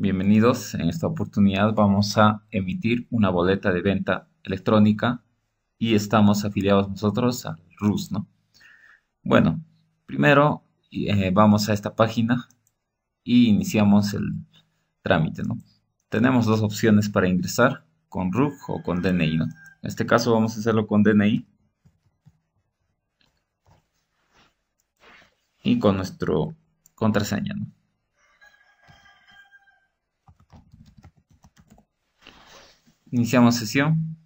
Bienvenidos. En esta oportunidad vamos a emitir una boleta de venta electrónica y estamos afiliados nosotros a RUS, ¿no? Bueno, primero eh, vamos a esta página y iniciamos el trámite, ¿no? Tenemos dos opciones para ingresar, con RUG o con DNI, ¿no? En este caso vamos a hacerlo con DNI. Y con nuestro contraseña, ¿no? Iniciamos sesión.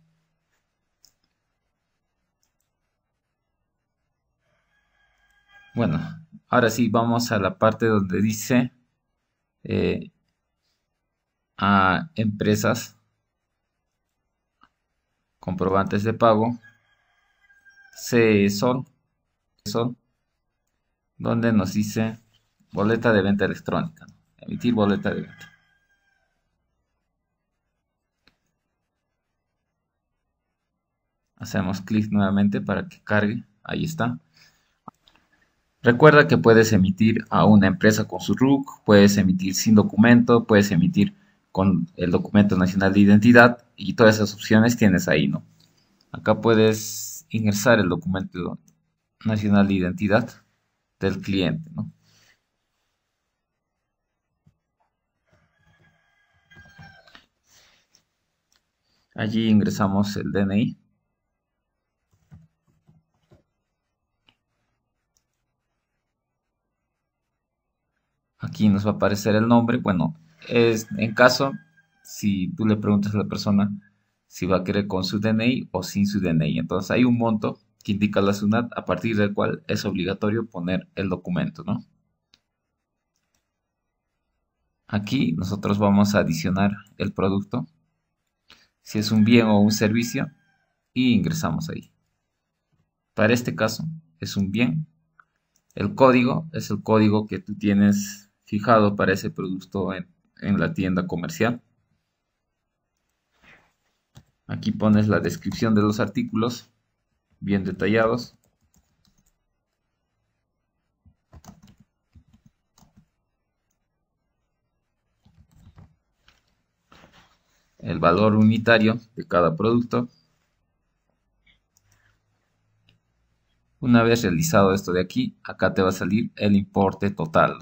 Bueno, ahora sí vamos a la parte donde dice eh, a empresas, comprobantes de pago, e son CESOL, donde nos dice boleta de venta electrónica, emitir boleta de venta. Hacemos clic nuevamente para que cargue. Ahí está. Recuerda que puedes emitir a una empresa con su RUC, puedes emitir sin documento, puedes emitir con el documento nacional de identidad y todas esas opciones tienes ahí, ¿no? Acá puedes ingresar el documento nacional de identidad del cliente, Allí ingresamos el DNI. Aquí nos va a aparecer el nombre. Bueno, es en caso, si tú le preguntas a la persona si va a querer con su DNI o sin su DNI. Entonces hay un monto que indica la SUNAT a partir del cual es obligatorio poner el documento, ¿no? Aquí nosotros vamos a adicionar el producto, si es un bien o un servicio, y ingresamos ahí. Para este caso es un bien. El código es el código que tú tienes fijado para ese producto en, en la tienda comercial. Aquí pones la descripción de los artículos bien detallados. El valor unitario de cada producto. Una vez realizado esto de aquí, acá te va a salir el importe total.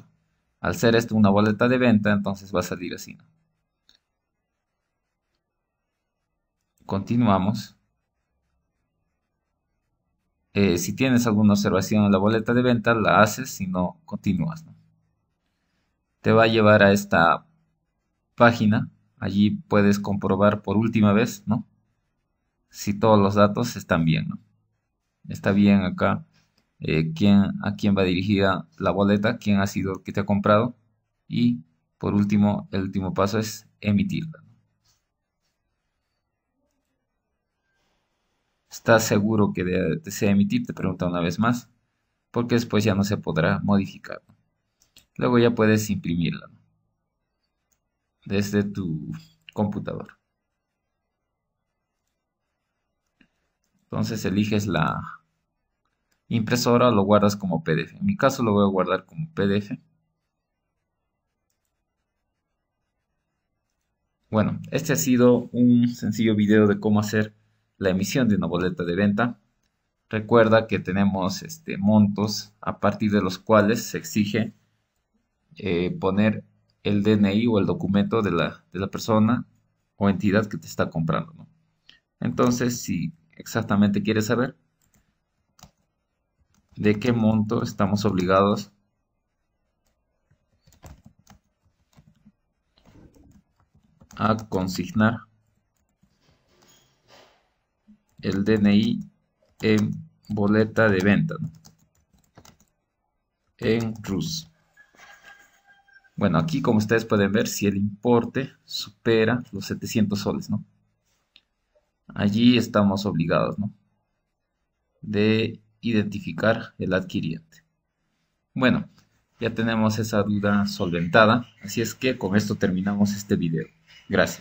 Al ser esto una boleta de venta, entonces va a salir así. Continuamos. Eh, si tienes alguna observación en la boleta de venta, la haces, si no, continúas. Te va a llevar a esta página. Allí puedes comprobar por última vez, ¿no? Si todos los datos están bien, Está bien acá eh, a quién va dirigida la boleta, quién ha sido el que te ha comprado y por último, el último paso es emitirla. ¿Estás seguro que desea emitir? Te pregunta una vez más, porque después ya no se podrá modificar. Luego ya puedes imprimirla desde tu computador. Entonces eliges la impresora lo guardas como PDF. En mi caso lo voy a guardar como PDF. Bueno, este ha sido un sencillo video de cómo hacer la emisión de una boleta de venta. Recuerda que tenemos este, montos a partir de los cuales se exige eh, poner el DNI o el documento de la, de la, persona o entidad que te está comprando. Entonces, si exactamente quieres saber, de qué monto estamos obligados a consignar el DNI en boleta de venta en cruz. Bueno, aquí como ustedes pueden ver, si el importe supera los 700 soles, ¿no? Allí estamos obligados, ¿no? De identificar el adquiriente. Bueno, ya tenemos esa duda solventada, así es que con esto terminamos este video. Gracias.